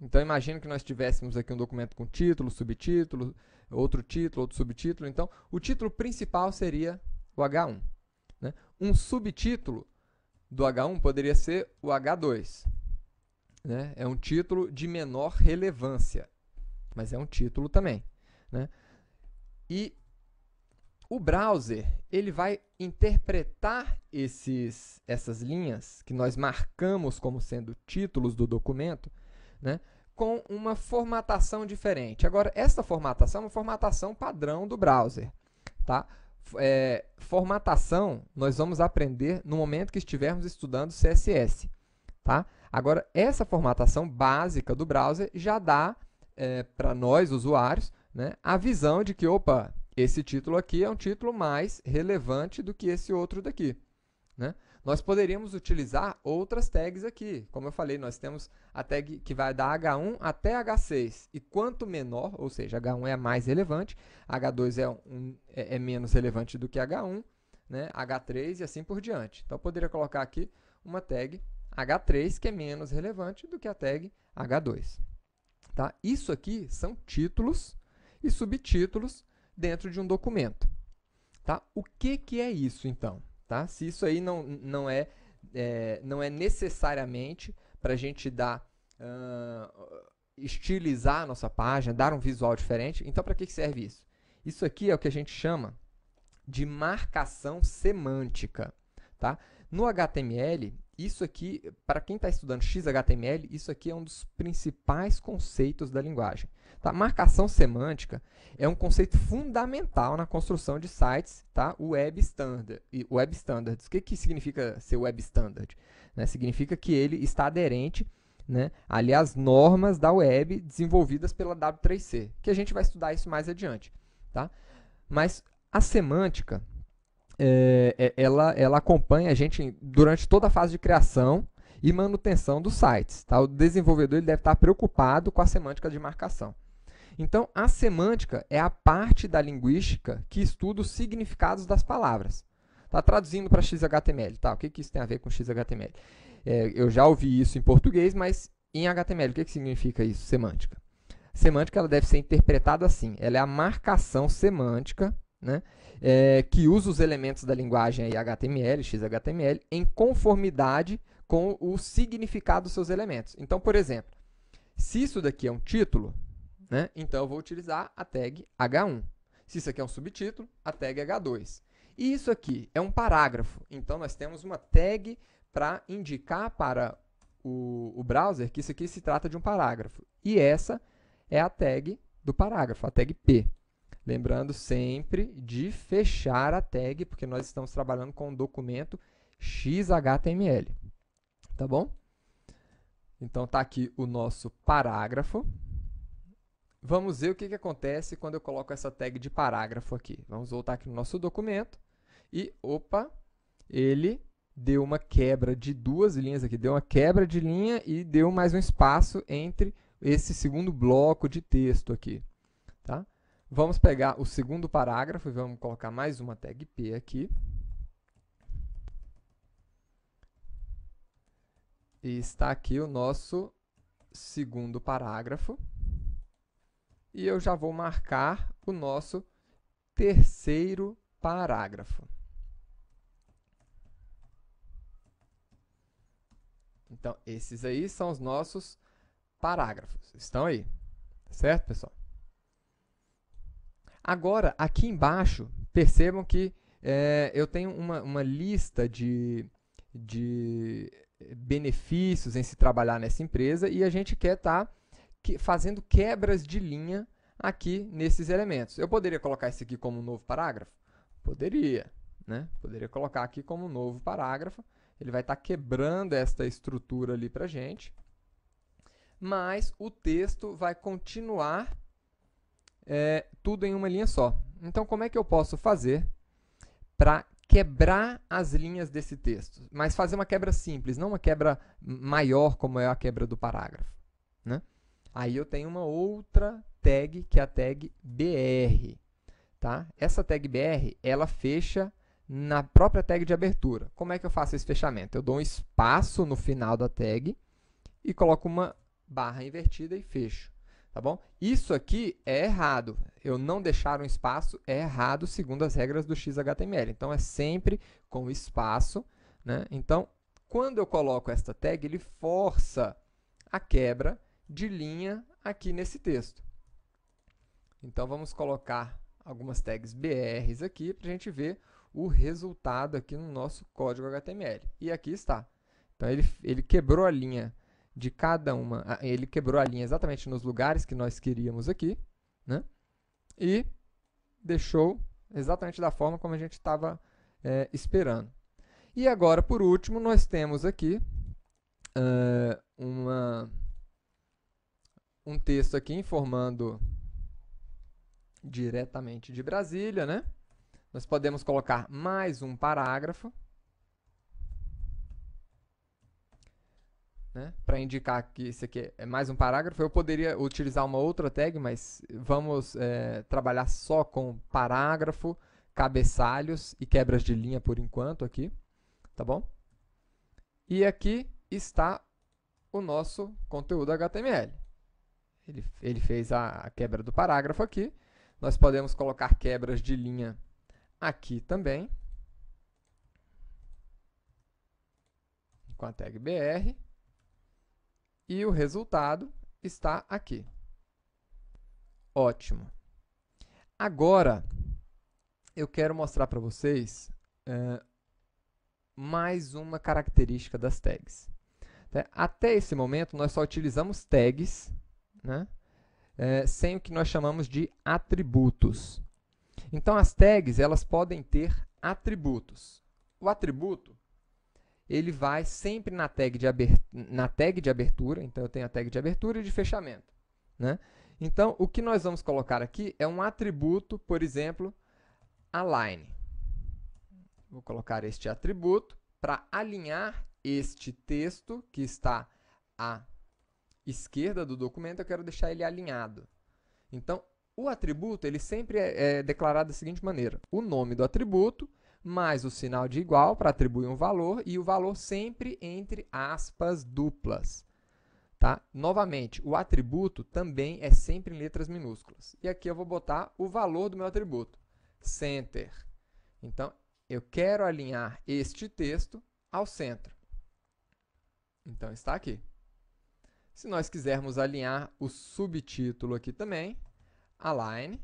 Então imagina que nós tivéssemos aqui um documento com título, subtítulo, outro título, outro subtítulo. Então o título principal seria o H1. Né? Um subtítulo do H1 poderia ser o H2. Né? É um título de menor relevância, mas é um título também. Né? E o browser ele vai interpretar esses, essas linhas que nós marcamos como sendo títulos do documento, né? com uma formatação diferente. Agora, essa formatação é uma formatação padrão do browser. Tá? É, formatação nós vamos aprender no momento que estivermos estudando CSS. Tá? Agora, essa formatação básica do browser já dá é, para nós, usuários, né, a visão de que, opa, esse título aqui é um título mais relevante do que esse outro daqui. Né? Nós poderíamos utilizar outras tags aqui. Como eu falei, nós temos a tag que vai da H1 até H6. E quanto menor, ou seja, H1 é mais relevante, H2 é, um, é, é menos relevante do que H1, né? H3 e assim por diante. Então, eu poderia colocar aqui uma tag H3 que é menos relevante do que a tag H2. Tá? Isso aqui são títulos e subtítulos dentro de um documento. Tá? O que, que é isso, então? tá? Se isso aí não, não, é, é não é necessariamente para a gente dar uh, estilizar a nossa página, dar um visual diferente, então para que, que serve isso? Isso aqui é o que a gente chama de marcação semântica, tá? No HTML, isso aqui, para quem está estudando XHTML, isso aqui é um dos principais conceitos da linguagem. Tá? Marcação semântica é um conceito fundamental na construção de sites tá? web, standard, web standards. O que, que significa ser web standard? Né? Significa que ele está aderente né, ali às normas da web desenvolvidas pela W3C, que a gente vai estudar isso mais adiante. Tá? Mas a semântica, é, ela, ela acompanha a gente durante toda a fase de criação, e manutenção dos sites. Tá? O desenvolvedor ele deve estar preocupado com a semântica de marcação. Então, a semântica é a parte da linguística que estuda os significados das palavras. Tá traduzindo para XHTML, tá? O que, que isso tem a ver com XHTML? É, eu já ouvi isso em português, mas em HTML, o que, que significa isso, semântica? Semântica ela deve ser interpretada assim, ela é a marcação semântica né? É, que usa os elementos da linguagem aí, HTML, XHTML, em conformidade com o significado dos seus elementos. Então, por exemplo, se isso daqui é um título, né? então eu vou utilizar a tag H1. Se isso aqui é um subtítulo, a tag H2. E isso aqui é um parágrafo, então nós temos uma tag para indicar para o, o browser que isso aqui se trata de um parágrafo. E essa é a tag do parágrafo, a tag P. Lembrando sempre de fechar a tag, porque nós estamos trabalhando com um documento XHTML, tá bom? Então tá aqui o nosso parágrafo. Vamos ver o que, que acontece quando eu coloco essa tag de parágrafo aqui. Vamos voltar aqui no nosso documento e, opa, ele deu uma quebra de duas linhas aqui, deu uma quebra de linha e deu mais um espaço entre esse segundo bloco de texto aqui, tá? Vamos pegar o segundo parágrafo e vamos colocar mais uma tag P aqui. E está aqui o nosso segundo parágrafo. E eu já vou marcar o nosso terceiro parágrafo. Então, esses aí são os nossos parágrafos. Estão aí, certo, pessoal? Agora, aqui embaixo, percebam que é, eu tenho uma, uma lista de, de eh, benefícios em se trabalhar nessa empresa e a gente quer estar tá que, fazendo quebras de linha aqui nesses elementos. Eu poderia colocar isso aqui como um novo parágrafo? Poderia, né? Poderia colocar aqui como um novo parágrafo. Ele vai estar tá quebrando esta estrutura ali para gente. Mas o texto vai continuar é, tudo em uma linha só. Então, como é que eu posso fazer para quebrar as linhas desse texto? Mas fazer uma quebra simples, não uma quebra maior, como é a quebra do parágrafo. Né? Aí eu tenho uma outra tag, que é a tag BR. Tá? Essa tag BR, ela fecha na própria tag de abertura. Como é que eu faço esse fechamento? Eu dou um espaço no final da tag e coloco uma barra invertida e fecho tá bom? Isso aqui é errado. Eu não deixar um espaço é errado segundo as regras do XHTML. Então, é sempre com espaço, né? Então, quando eu coloco esta tag, ele força a quebra de linha aqui nesse texto. Então, vamos colocar algumas tags BRs aqui para a gente ver o resultado aqui no nosso código HTML. E aqui está. Então, ele, ele quebrou a linha de cada uma. Ah, ele quebrou a linha exatamente nos lugares que nós queríamos aqui, né? E deixou exatamente da forma como a gente estava é, esperando. E agora, por último, nós temos aqui uh, uma, um texto aqui informando diretamente de Brasília, né? Nós podemos colocar mais um parágrafo né, para indicar que isso aqui é mais um parágrafo. Eu poderia utilizar uma outra tag, mas vamos é, trabalhar só com parágrafo, cabeçalhos e quebras de linha por enquanto aqui, tá bom? E aqui está o nosso conteúdo HTML. Ele, ele fez a, a quebra do parágrafo aqui. Nós podemos colocar quebras de linha aqui também, com a tag br. E o resultado está aqui. Ótimo. Agora, eu quero mostrar para vocês uh, mais uma característica das tags. Tá? Até esse momento, nós só utilizamos tags, né? é, sem o que nós chamamos de atributos. Então, as tags elas podem ter atributos. O atributo ele vai sempre na tag de, abertura, na tag de abertura, então eu tenho a tag de abertura e de fechamento. Né? Então, o que nós vamos colocar aqui é um atributo, por exemplo, align. Vou colocar este atributo para alinhar este texto que está à esquerda do documento, eu quero deixar ele alinhado. Então, o atributo ele sempre é, é declarado da seguinte maneira. O nome do atributo mais o sinal de igual para atribuir um valor e o valor sempre entre aspas duplas. Tá? Novamente, o atributo também é sempre em letras minúsculas. E aqui eu vou botar o valor do meu atributo, center. Então, eu quero alinhar este texto ao centro. Então, está aqui. Se nós quisermos alinhar o subtítulo aqui também, align,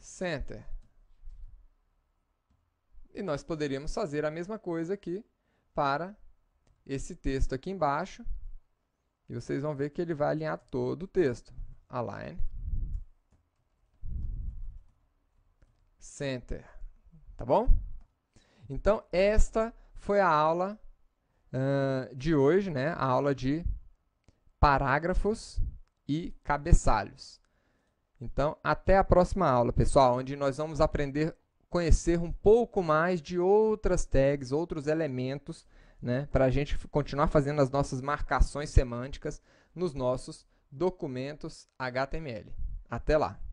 center. E nós poderíamos fazer a mesma coisa aqui para esse texto aqui embaixo. E vocês vão ver que ele vai alinhar todo o texto. Align. Center. Tá bom? Então, esta foi a aula uh, de hoje, né? A aula de parágrafos e cabeçalhos. Então, até a próxima aula, pessoal, onde nós vamos aprender conhecer um pouco mais de outras tags, outros elementos, né, para a gente continuar fazendo as nossas marcações semânticas nos nossos documentos HTML. Até lá!